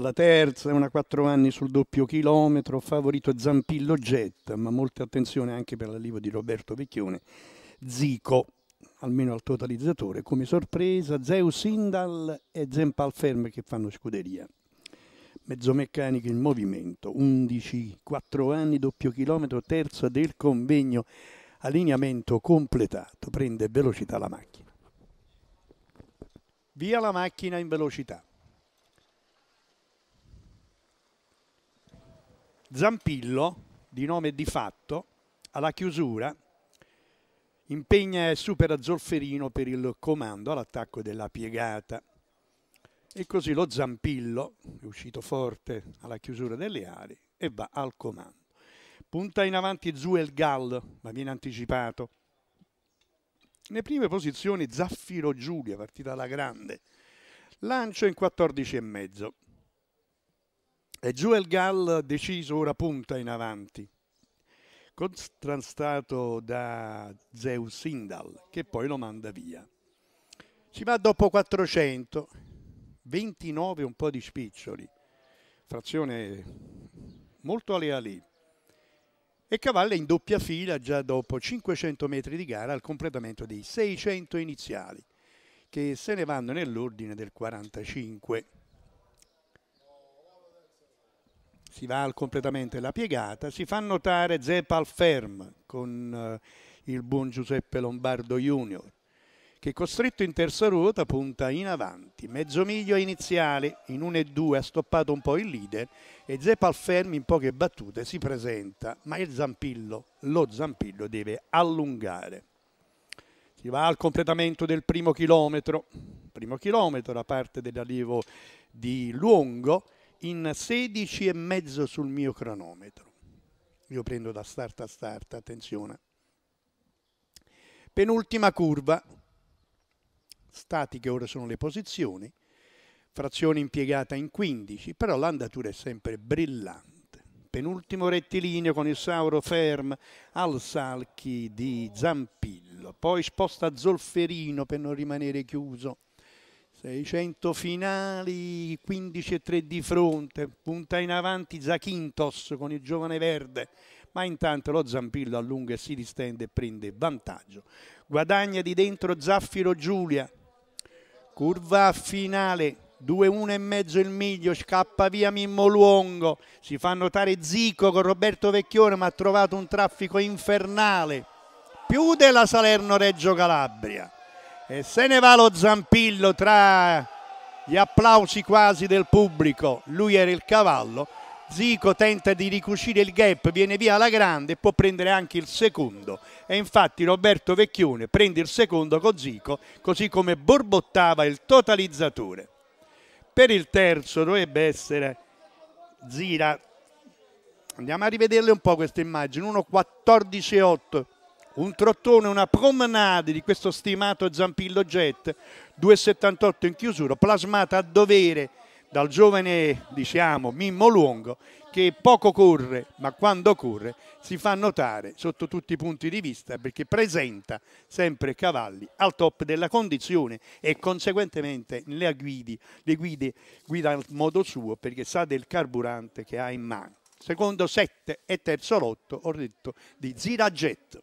la terza, una 4 anni sul doppio chilometro, favorito Zampillo Getta, ma molta attenzione anche per l'allievo di Roberto Vecchione, Zico, almeno al totalizzatore, come sorpresa Zeus Indal e Zempalferm che fanno scuderia. Mezzomeccanico in movimento, 11, 4 anni, doppio chilometro, terza del convegno, allineamento completato, prende velocità la macchina. Via la macchina in velocità. Zampillo, di nome di fatto, alla chiusura impegna e supera Zolferino per il comando all'attacco della piegata. E così lo Zampillo è uscito forte alla chiusura delle ali e va al comando. Punta in avanti Zuel Gall, ma viene anticipato. Nelle prime posizioni Zaffiro Giulia, partita alla grande. Lancio in 14 e mezzo. E Joel Gall deciso ora punta in avanti, contrastato da Zeus Sindal, che poi lo manda via. Ci va dopo 400, 29 un po' di spiccioli, frazione molto alea E cavalla in doppia fila già dopo 500 metri di gara al completamento dei 600 iniziali, che se ne vanno nell'ordine del 45. si va al completamente la piegata, si fa notare Zeppa ferm con eh, il buon Giuseppe Lombardo Junior, che costretto in terza ruota punta in avanti, mezzo miglio iniziale, in 1-2 e ha stoppato un po' il leader e Zeppa ferm in poche battute si presenta, ma il Zampillo, lo Zampillo deve allungare. Si va al completamento del primo chilometro, primo chilometro da parte dell'allievo di Luongo, in 16 e mezzo sul mio cronometro. Io prendo da start a start, attenzione. Penultima curva, statiche ora sono le posizioni, frazione impiegata in 15, però l'andatura è sempre brillante. Penultimo rettilineo con il Sauro Ferm al Salchi di Zampillo, poi sposta Zolferino per non rimanere chiuso 600 finali, 15 e 3 di fronte, punta in avanti Zachintos con il giovane verde, ma intanto lo Zampillo allunga e si distende e prende vantaggio. Guadagna di dentro Zaffiro Giulia, curva finale, 2-1 e mezzo il miglio, scappa via Mimmo Luongo, si fa notare Zico con Roberto Vecchione ma ha trovato un traffico infernale, più della Salerno Reggio Calabria e se ne va lo zampillo tra gli applausi quasi del pubblico lui era il cavallo Zico tenta di ricucire il gap, viene via alla grande può prendere anche il secondo. E infatti Roberto Vecchione prende il secondo con Zico, così come borbottava il totalizzatore. Per il terzo dovrebbe essere Zira. Andiamo a rivederle un po' queste immagini. 1.14.8 un trottone, una promenade di questo stimato Zampillo Jet, 2,78 in chiusura, plasmata a dovere dal giovane diciamo, Mimmo Luongo che poco corre ma quando corre si fa notare sotto tutti i punti di vista perché presenta sempre cavalli al top della condizione e conseguentemente le guide, le guide guida al modo suo perché sa del carburante che ha in mano. Secondo 7 e terzo lotto ho detto di Zirajet.